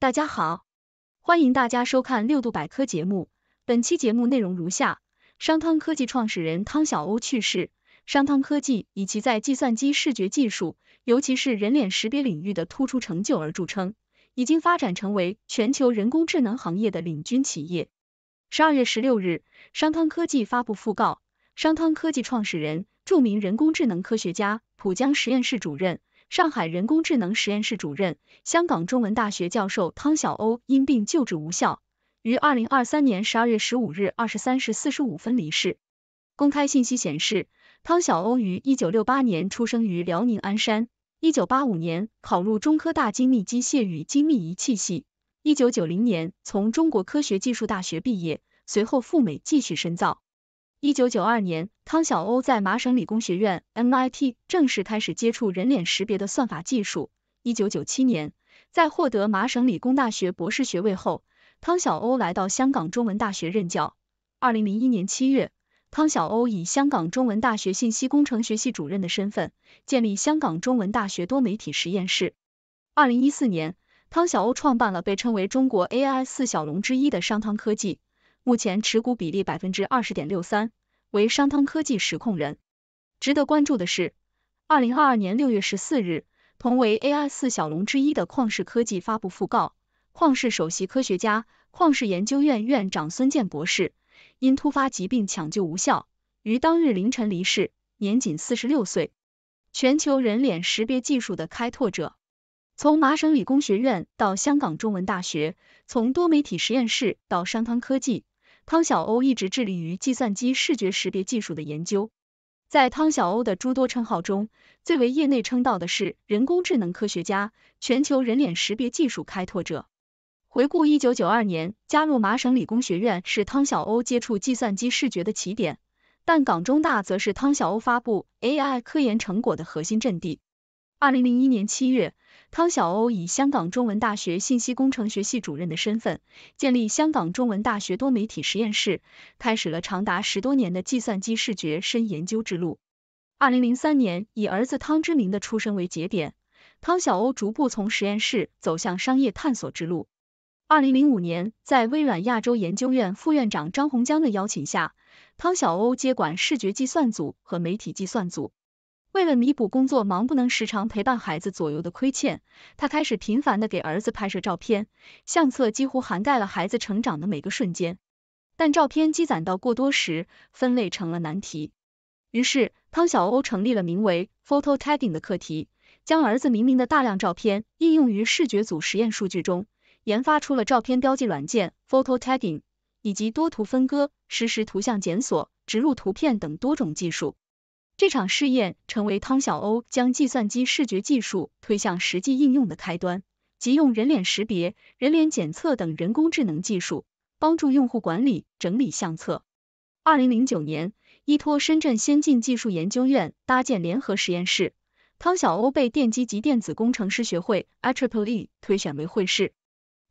大家好，欢迎大家收看六度百科节目。本期节目内容如下：商汤科技创始人汤小鸥去世。商汤科技以其在计算机视觉技术，尤其是人脸识别领域的突出成就而著称，已经发展成为全球人工智能行业的领军企业。十二月十六日，商汤科技发布讣告，商汤科技创始人、著名人工智能科学家、浦江实验室主任。上海人工智能实验室主任、香港中文大学教授汤晓鸥因病救治无效，于二零二三年十二月十五日二十三时四十五分离世。公开信息显示，汤晓鸥于一九六八年出生于辽宁鞍山，一九八五年考入中科大精密机械与精密仪器系，一九九零年从中国科学技术大学毕业，随后赴美继续深造。一九九二年，汤晓鸥在麻省理工学院 （MIT） 正式开始接触人脸识别的算法技术。一九九七年，在获得麻省理工大学博士学位后，汤晓鸥来到香港中文大学任教。二零零一年七月，汤晓鸥以香港中文大学信息工程学系主任的身份，建立香港中文大学多媒体实验室。二零一四年，汤晓鸥创办了被称为中国 AI 四小龙之一的商汤科技。目前持股比例百分之二十点六三，为商汤科技实控人。值得关注的是，二零二二年六月十四日，同为 AI 四小龙之一的旷视科技发布讣告，旷视首席科学家、旷视研究院院长孙健博士因突发疾病抢救无效，于当日凌晨离世，年仅四十六岁。全球人脸识别技术的开拓者，从麻省理工学院到香港中文大学，从多媒体实验室到商汤科技。汤小欧一直致力于计算机视觉识别技术的研究，在汤小欧的诸多称号中，最为业内称道的是人工智能科学家、全球人脸识别技术开拓者。回顾一九九二年加入麻省理工学院是汤小欧接触计算机视觉的起点，但港中大则是汤小欧发布 AI 科研成果的核心阵地。二零零一年七月。汤小欧以香港中文大学信息工程学系主任的身份，建立香港中文大学多媒体实验室，开始了长达十多年的计算机视觉深研究之路。二零零三年，以儿子汤之明的出生为节点，汤小欧逐步从实验室走向商业探索之路。二零零五年，在微软亚洲研究院副院长张洪江的邀请下，汤小欧接管视觉计算组和媒体计算组。为了弥补工作忙不能时常陪伴孩子左右的亏欠，他开始频繁的给儿子拍摄照片，相册几乎涵盖了孩子成长的每个瞬间。但照片积攒到过多时，分类成了难题。于是，汤小欧成立了名为 Photo Tagging 的课题，将儿子明明的大量照片应用于视觉组实验数据中，研发出了照片标记软件 Photo Tagging，以及多图分割、实时图像检索、植入图片等多种技术。这场试验成为汤小欧将计算机视觉技术推向实际应用的开端，即用人脸识别、人脸检测等人工智能技术帮助用户管理、整理相册。二零零九年，依托深圳先进技术研究院搭建联合实验室，汤小欧被电机及电子工程师学会 i e e 推选为会士。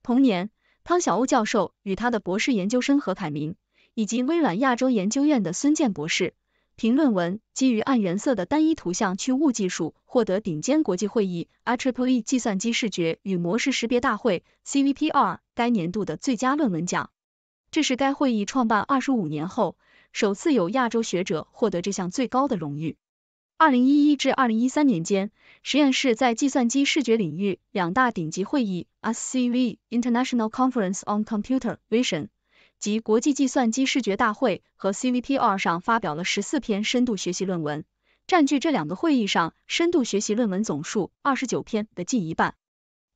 同年，汤小欧教授与他的博士研究生何凯明以及微软亚洲研究院的孙健博士。评论文基于按颜色的单一图像去雾技术获得顶尖国际会议 IEEE 计算机视觉与模式识别大会 CVPR 该年度的最佳论文奖。这是该会议创办二十五年后首次有亚洲学者获得这项最高的荣誉。二零一一至二零一三年间，实验室在计算机视觉领域两大顶级会议 s c v International Conference on Computer Vision。及国际计算机视觉大会和 CVPR 上发表了十四篇深度学习论文，占据这两个会议上深度学习论文总数二十九篇的近一半。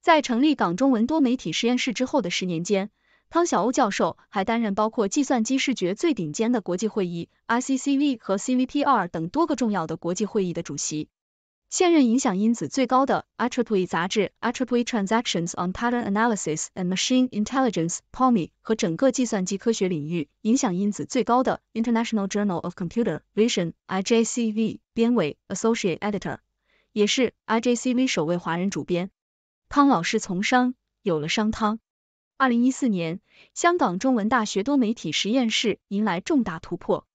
在成立港中文多媒体实验室之后的十年间，汤晓鸥教授还担任包括计算机视觉最顶尖的国际会议 ICCV 和 CVPR 等多个重要的国际会议的主席。现任影响因子最高的 t IEEE 杂志 t IEEE Transactions on Pattern Analysis and Machine i n t e l l i g e n c e p a m i 和整个计算机科学领域影响因子最高的 International Journal of Computer Vision（IJCV） 编委，Associate Editor，也是 IJCV 首位华人主编。汤老师从商，有了商汤。二零一四年，香港中文大学多媒体实验室迎来重大突破。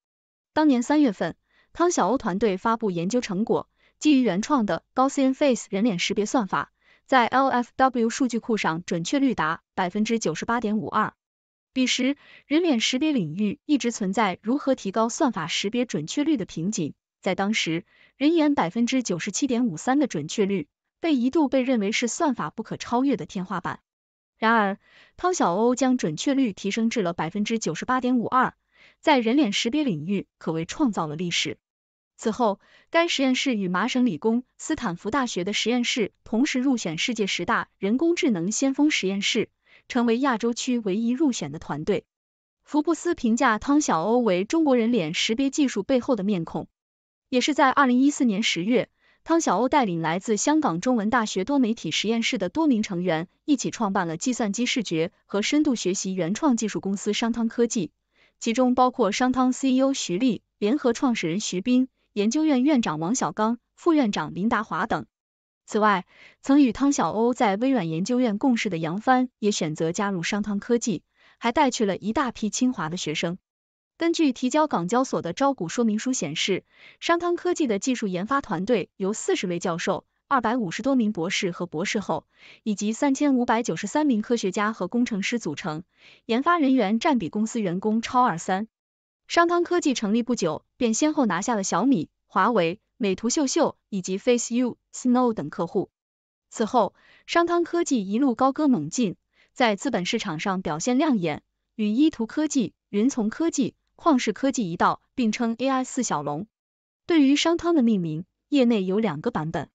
当年三月份，汤晓鸥团队发布研究成果。基于原创的 Gaussian Face 人脸识别算法，在 LFW 数据库上准确率达百分之九十八点五二。彼时，人脸识别领域一直存在如何提高算法识别准确率的瓶颈，在当时，人眼百分之九十七点五三的准确率被一度被认为是算法不可超越的天花板。然而，汤小欧将准确率提升至了百分之九十八点五二，在人脸识别领域可谓创造了历史。此后，该实验室与麻省理工、斯坦福大学的实验室同时入选世界十大人工智能先锋实验室，成为亚洲区唯一入选的团队。福布斯评价汤晓鸥为中国人脸识别技术背后的面孔。也是在二零一四年十月，汤晓鸥带领来自香港中文大学多媒体实验室的多名成员一起创办了计算机视觉和深度学习原创技术公司商汤科技，其中包括商汤 CEO 徐立、联合创始人徐斌。研究院院长王小刚、副院长林达华等。此外，曾与汤晓鸥在微软研究院共事的杨帆也选择加入商汤科技，还带去了一大批清华的学生。根据提交港交所的招股说明书显示，商汤科技的技术研发团队由四十位教授、二百五十多名博士和博士后，以及三千五百九十三名科学家和工程师组成，研发人员占比公司员工超二三。商汤科技成立不久，便先后拿下了小米、华为、美图秀秀以及 Faceu、Snow 等客户。此后，商汤科技一路高歌猛进，在资本市场上表现亮眼，与依图科技、云从科技、旷视科技一道并称 AI 四小龙。对于商汤的命名，业内有两个版本。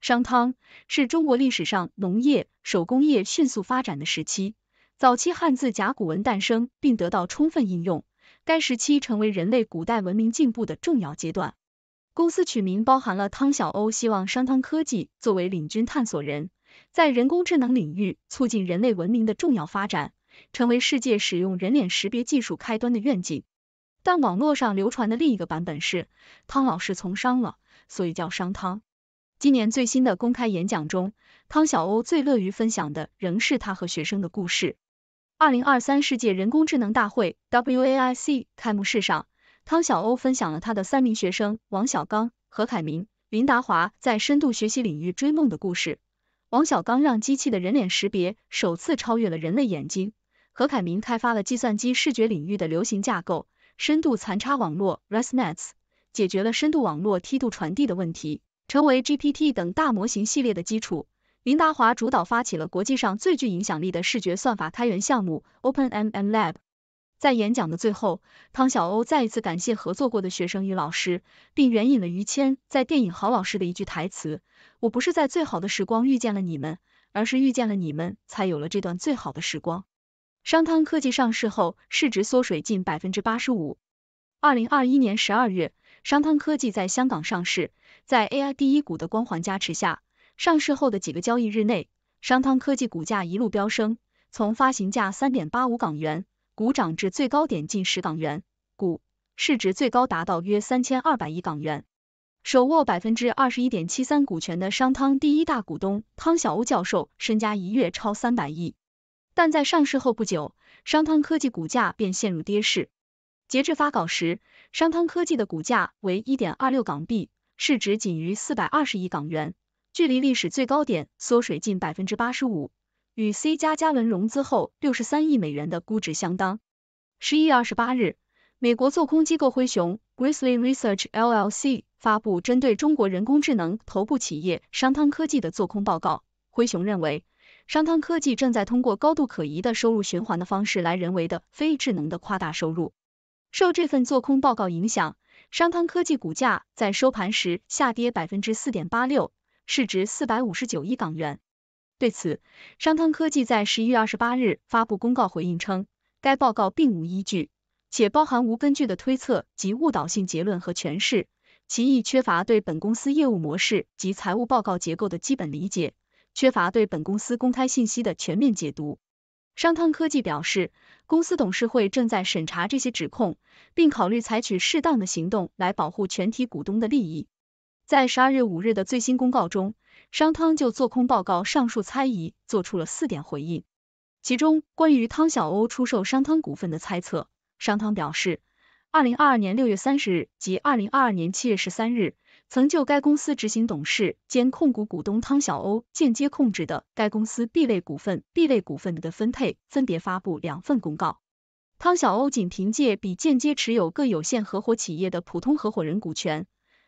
商汤是中国历史上农业、手工业迅速发展的时期，早期汉字甲骨文诞生并得到充分应用。该时期成为人类古代文明进步的重要阶段。公司取名包含了汤小欧希望商汤科技作为领军探索人，在人工智能领域促进人类文明的重要发展，成为世界使用人脸识别技术开端的愿景。但网络上流传的另一个版本是，汤老师从商了，所以叫商汤。今年最新的公开演讲中，汤小欧最乐于分享的仍是他和学生的故事。二零二三世界人工智能大会 （WAIC） 开幕式上，汤晓鸥分享了他的三名学生王小刚、何凯明、林达华在深度学习领域追梦的故事。王小刚让机器的人脸识别首次超越了人类眼睛。何凯明开发了计算机视觉领域的流行架构深度残差网络 （ResNet），解决了深度网络梯度传递的问题，成为 GPT 等大模型系列的基础。林达华主导发起了国际上最具影响力的视觉算法开源项目 OpenMMLab。在演讲的最后，汤晓鸥再一次感谢合作过的学生与老师，并援引了于谦在电影《好老师》的一句台词：“我不是在最好的时光遇见了你们，而是遇见了你们，才有了这段最好的时光。”商汤科技上市后，市值缩水近百分之八十五。二零二一年十二月，商汤科技在香港上市，在 AI 第一股的光环加持下。上市后的几个交易日内，商汤科技股价一路飙升，从发行价三点八五港元，股涨至最高点近十港元股，市值最高达到约三千二百亿港元。手握百分之二十一点七三股权的商汤第一大股东汤晓鸥教授，身家一跃超三百亿。但在上市后不久，商汤科技股价便陷入跌势。截至发稿时，商汤科技的股价为一点二六港币，市值仅余四百二十亿港元。距离历史最高点缩水近百分之八十五，与 C 加加轮融资后六十三亿美元的估值相当。十一月二十八日，美国做空机构灰熊 （Grizzly Research LLC） 发布针对中国人工智能头部企业商汤科技的做空报告。灰熊认为，商汤科技正在通过高度可疑的收入循环的方式来人为的非智能的夸大收入。受这份做空报告影响，商汤科技股价在收盘时下跌百分之四点八六。市值四百五十九亿港元。对此，商汤科技在十一月二十八日发布公告回应称，该报告并无依据，且包含无根据的推测及误导性结论和诠释，其亦缺乏对本公司业务模式及财务报告结构的基本理解，缺乏对本公司公开信息的全面解读。商汤科技表示，公司董事会正在审查这些指控，并考虑采取适当的行动来保护全体股东的利益。在十二月五日的最新公告中，商汤就做空报告上述猜疑做出了四点回应。其中关于汤小欧出售商汤股份的猜测，商汤表示，二零二二年六月三十日及二零二二年七月十三日，曾就该公司执行董事兼控股股东汤小欧间接控制的该公司 B 类股份、B 类股份的分配分别发布两份公告。汤小欧仅凭借比间接持有各有限合伙企业的普通合伙人股权。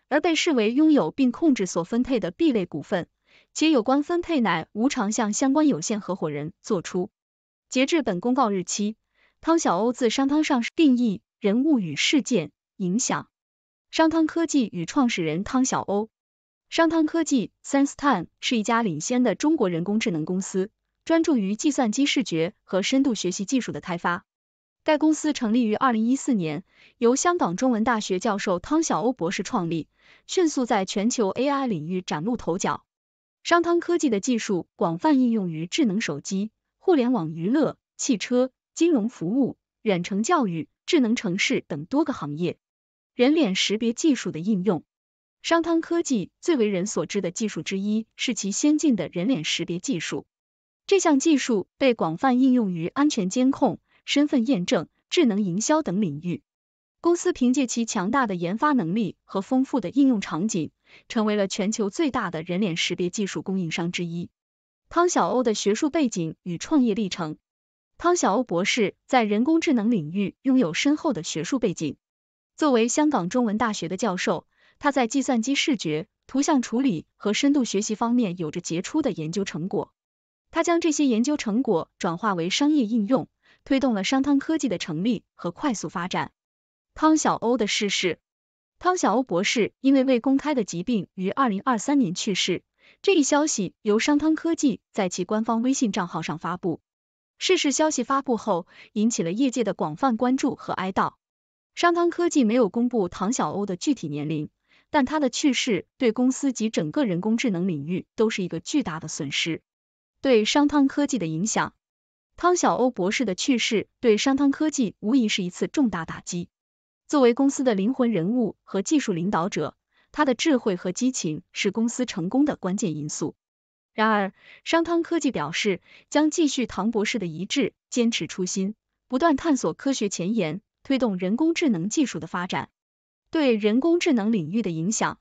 而被视为拥有并控制所分配的 B 类股份，且有关分配乃无偿向相关有限合伙人作出。截至本公告日期，汤小欧自商汤上市定义人物与事件影响商汤科技与创始人汤小欧。商汤科技 SenseTime 是一家领先的中国人工智能公司，专注于计算机视觉和深度学习技术的开发。该公司成立于二零一四年，由香港中文大学教授汤小欧博士创立，迅速在全球 AI 领域崭露头角。商汤科技的技术广泛应用于智能手机、互联网娱乐、汽车、金融服务、远程教育、智能城市等多个行业。人脸识别技术的应用，商汤科技最为人所知的技术之一是其先进的人脸识别技术。这项技术被广泛应用于安全监控。身份验证、智能营销等领域，公司凭借其强大的研发能力和丰富的应用场景，成为了全球最大的人脸识别技术供应商之一。汤小欧的学术背景与创业历程：汤小欧博士在人工智能领域拥有深厚的学术背景，作为香港中文大学的教授，他在计算机视觉、图像处理和深度学习方面有着杰出的研究成果。他将这些研究成果转化为商业应用。推动了商汤科技的成立和快速发展。汤小欧的逝世，汤小欧博士因为未公开的疾病于二零二三年去世，这一消息由商汤科技在其官方微信账号上发布。逝世消息发布后，引起了业界的广泛关注和哀悼。商汤科技没有公布唐小欧的具体年龄，但他的去世对公司及整个人工智能领域都是一个巨大的损失。对商汤科技的影响。汤小欧博士的去世对商汤科技无疑是一次重大打击。作为公司的灵魂人物和技术领导者，他的智慧和激情是公司成功的关键因素。然而，商汤科技表示将继续唐博士的遗志，坚持初心，不断探索科学前沿，推动人工智能技术的发展。对人工智能领域的影响，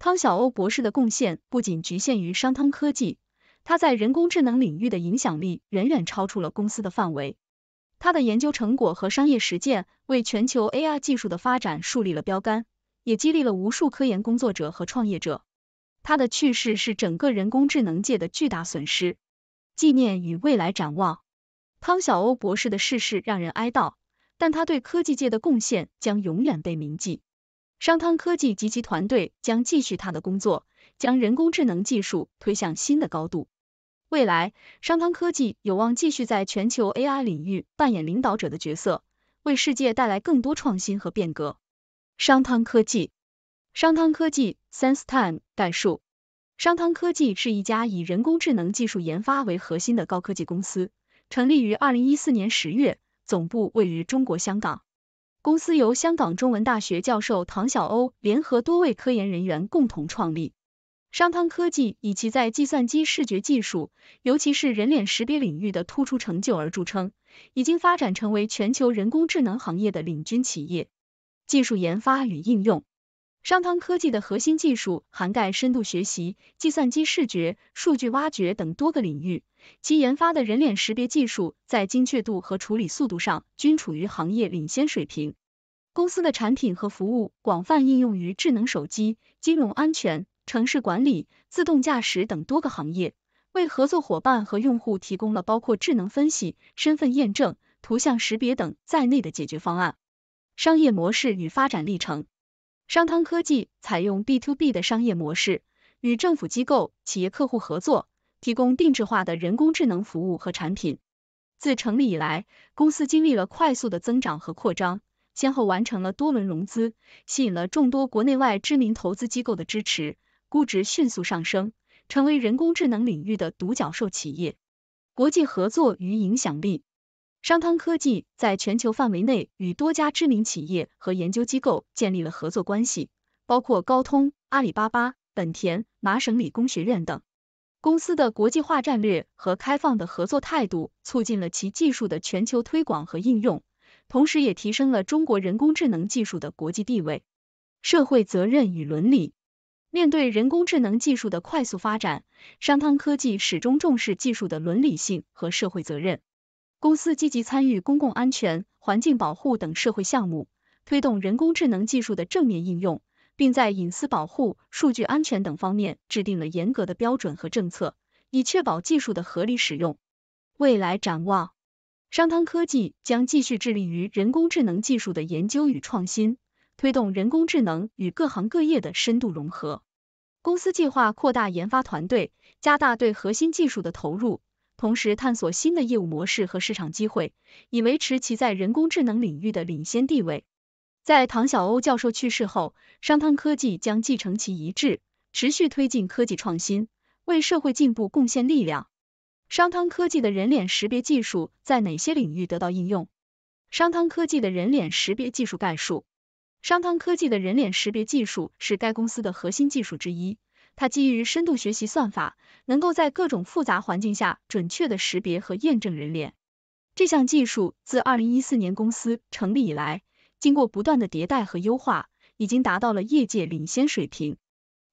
汤小欧博士的贡献不仅局限于商汤科技。他在人工智能领域的影响力远远超出了公司的范围。他的研究成果和商业实践为全球 AI 技术的发展树立了标杆，也激励了无数科研工作者和创业者。他的去世是整个人工智能界的巨大损失。纪念与未来展望，汤晓鸥博士的逝世让人哀悼，但他对科技界的贡献将永远被铭记。商汤科技及其团队将继续他的工作。将人工智能技术推向新的高度。未来，商汤科技有望继续在全球 AI 领域扮演领导者的角色，为世界带来更多创新和变革。商汤科技，商汤科技 SenseTime 概述。商汤科技是一家以人工智能技术研发为核心的高科技公司，成立于二零一四年十月，总部位于中国香港。公司由香港中文大学教授唐晓鸥联合多位科研人员共同创立。商汤科技以其在计算机视觉技术，尤其是人脸识别领域的突出成就而著称，已经发展成为全球人工智能行业的领军企业。技术研发与应用，商汤科技的核心技术涵盖深度学习、计算机视觉、数据挖掘等多个领域，其研发的人脸识别技术在精确度和处理速度上均处于行业领先水平。公司的产品和服务广泛应用于智能手机、金融安全。城市管理、自动驾驶等多个行业，为合作伙伴和用户提供了包括智能分析、身份验证、图像识别等在内的解决方案。商业模式与发展历程：商汤科技采用 B to B 的商业模式，与政府机构、企业客户合作，提供定制化的人工智能服务和产品。自成立以来，公司经历了快速的增长和扩张，先后完成了多轮融资，吸引了众多国内外知名投资机构的支持。估值迅速上升，成为人工智能领域的独角兽企业。国际合作与影响力，商汤科技在全球范围内与多家知名企业和研究机构建立了合作关系，包括高通、阿里巴巴、本田、麻省理工学院等。公司的国际化战略和开放的合作态度，促进了其技术的全球推广和应用，同时也提升了中国人工智能技术的国际地位。社会责任与伦理。面对人工智能技术的快速发展，商汤科技始终重视技术的伦理性和社会责任。公司积极参与公共安全、环境保护等社会项目，推动人工智能技术的正面应用，并在隐私保护、数据安全等方面制定了严格的标准和政策，以确保技术的合理使用。未来展望，商汤科技将继续致力于人工智能技术的研究与创新。推动人工智能与各行各业的深度融合。公司计划扩大研发团队，加大对核心技术的投入，同时探索新的业务模式和市场机会，以维持其在人工智能领域的领先地位。在唐小欧教授去世后，商汤科技将继承其遗志，持续推进科技创新，为社会进步贡献力量。商汤科技的人脸识别技术在哪些领域得到应用？商汤科技的人脸识别技术概述。商汤科技的人脸识别技术是该公司的核心技术之一。它基于深度学习算法，能够在各种复杂环境下准确的识别和验证人脸。这项技术自二零一四年公司成立以来，经过不断的迭代和优化，已经达到了业界领先水平。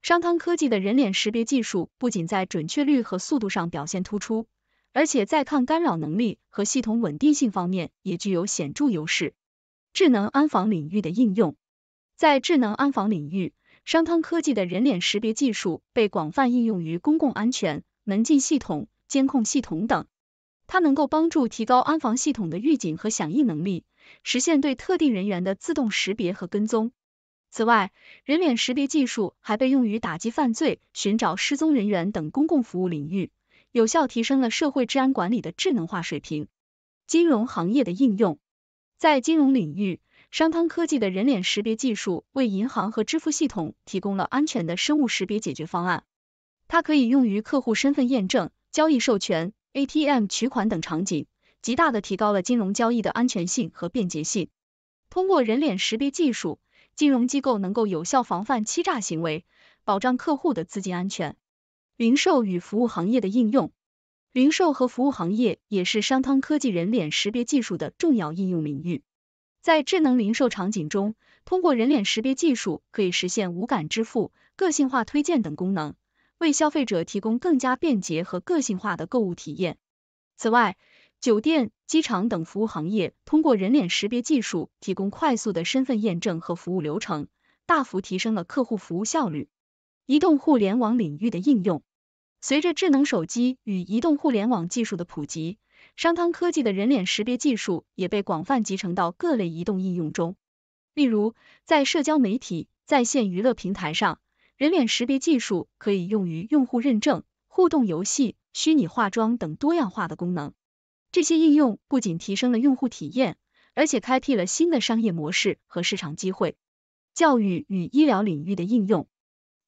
商汤科技的人脸识别技术不仅在准确率和速度上表现突出，而且在抗干扰能力和系统稳定性方面也具有显著优势。智能安防领域的应用，在智能安防领域，商汤科技的人脸识别技术被广泛应用于公共安全、门禁系统、监控系统等。它能够帮助提高安防系统的预警和响应能力，实现对特定人员的自动识别和跟踪。此外，人脸识别技术还被用于打击犯罪、寻找失踪人员等公共服务领域，有效提升了社会治安管理的智能化水平。金融行业的应用。在金融领域，商汤科技的人脸识别技术为银行和支付系统提供了安全的生物识别解决方案。它可以用于客户身份验证、交易授权、ATM 取款等场景，极大的提高了金融交易的安全性和便捷性。通过人脸识别技术，金融机构能够有效防范欺诈行为，保障客户的资金安全。零售与服务行业的应用。零售和服务行业也是商汤科技人脸识别技术的重要应用领域。在智能零售场景中，通过人脸识别技术可以实现无感支付、个性化推荐等功能，为消费者提供更加便捷和个性化的购物体验。此外，酒店、机场等服务行业通过人脸识别技术提供快速的身份验证和服务流程，大幅提升了客户服务效率。移动互联网领域的应用。随着智能手机与移动互联网技术的普及，商汤科技的人脸识别技术也被广泛集成到各类移动应用中。例如，在社交媒体、在线娱乐平台上，人脸识别技术可以用于用户认证、互动游戏、虚拟化妆等多样化的功能。这些应用不仅提升了用户体验，而且开辟了新的商业模式和市场机会。教育与医疗领域的应用。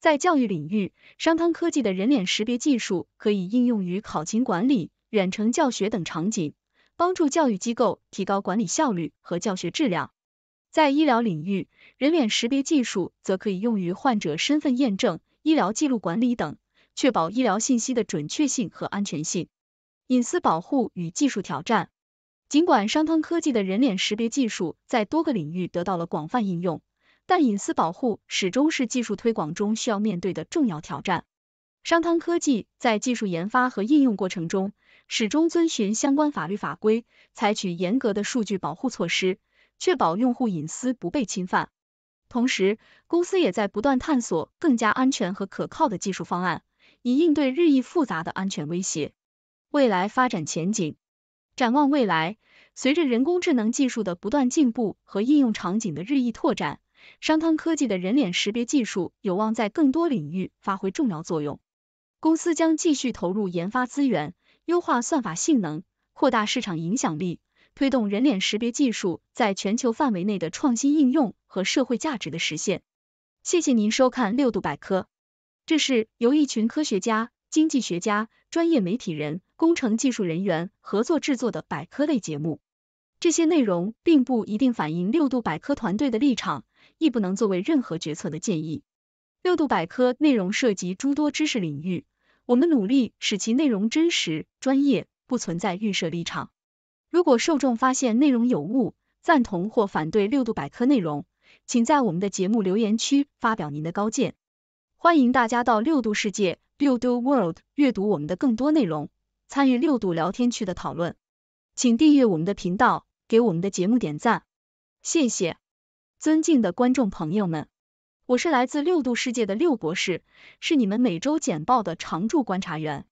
在教育领域，商汤科技的人脸识别技术可以应用于考勤管理、远程教学等场景，帮助教育机构提高管理效率和教学质量。在医疗领域，人脸识别技术则可以用于患者身份验证、医疗记录管理等，确保医疗信息的准确性和安全性。隐私保护与技术挑战，尽管商汤科技的人脸识别技术在多个领域得到了广泛应用。但隐私保护始终是技术推广中需要面对的重要挑战。商汤科技在技术研发和应用过程中，始终遵循相关法律法规，采取严格的数据保护措施，确保用户隐私不被侵犯。同时，公司也在不断探索更加安全和可靠的技术方案，以应对日益复杂的安全威胁。未来发展前景，展望未来，随着人工智能技术的不断进步和应用场景的日益拓展。商汤科技的人脸识别技术有望在更多领域发挥重要作用。公司将继续投入研发资源，优化算法性能，扩大市场影响力，推动人脸识别技术在全球范围内的创新应用和社会价值的实现。谢谢您收看六度百科，这是由一群科学家、经济学家、专业媒体人、工程技术人员合作制作的百科类节目。这些内容并不一定反映六度百科团队的立场。亦不能作为任何决策的建议。六度百科内容涉及诸多知识领域，我们努力使其内容真实、专业，不存在预设立场。如果受众发现内容有误、赞同或反对六度百科内容，请在我们的节目留言区发表您的高见。欢迎大家到六度世界（六度 World） 阅读我们的更多内容，参与六度聊天区的讨论。请订阅我们的频道，给我们的节目点赞，谢谢。尊敬的观众朋友们，我是来自六度世界的六博士，是你们每周简报的常驻观察员。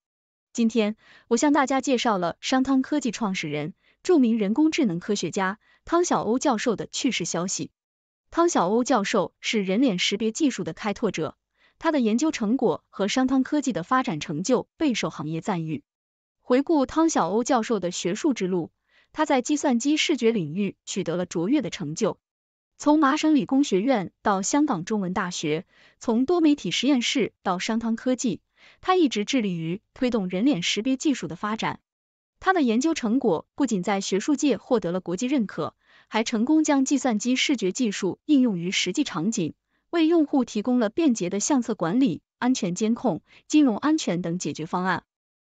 今天我向大家介绍了商汤科技创始人、著名人工智能科学家汤小欧教授的去世消息。汤小欧教授是人脸识别技术的开拓者，他的研究成果和商汤科技的发展成就备受行业赞誉。回顾汤小欧教授的学术之路，他在计算机视觉领域取得了卓越的成就。从麻省理工学院到香港中文大学，从多媒体实验室到商汤科技，他一直致力于推动人脸识别技术的发展。他的研究成果不仅在学术界获得了国际认可，还成功将计算机视觉技术应用于实际场景，为用户提供了便捷的相册管理、安全监控、金融安全等解决方案。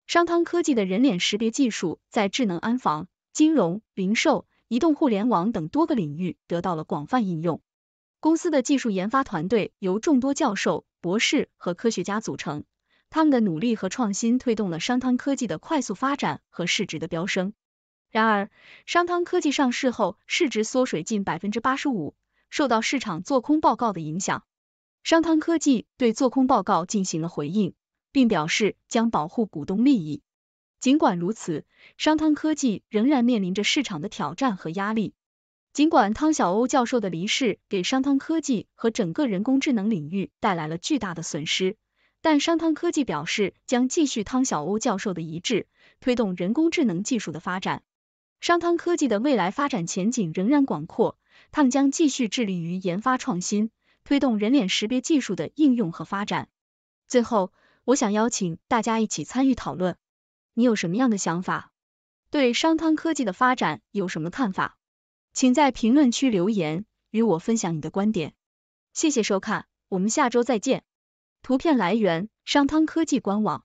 商汤科技的人脸识别技术在智能安防、金融、零售。移动互联网等多个领域得到了广泛应用。公司的技术研发团队由众多教授、博士和科学家组成，他们的努力和创新推动了商汤科技的快速发展和市值的飙升。然而，商汤科技上市后市值缩水近百分之八十五，受到市场做空报告的影响。商汤科技对做空报告进行了回应，并表示将保护股东利益。尽管如此，商汤科技仍然面临着市场的挑战和压力。尽管汤晓鸥教授的离世给商汤科技和整个人工智能领域带来了巨大的损失，但商汤科技表示将继续汤晓鸥教授的遗志，推动人工智能技术的发展。商汤科技的未来发展前景仍然广阔，他们将继续致力于研发创新，推动人脸识别技术的应用和发展。最后，我想邀请大家一起参与讨论。你有什么样的想法？对商汤科技的发展有什么看法？请在评论区留言，与我分享你的观点。谢谢收看，我们下周再见。图片来源：商汤科技官网。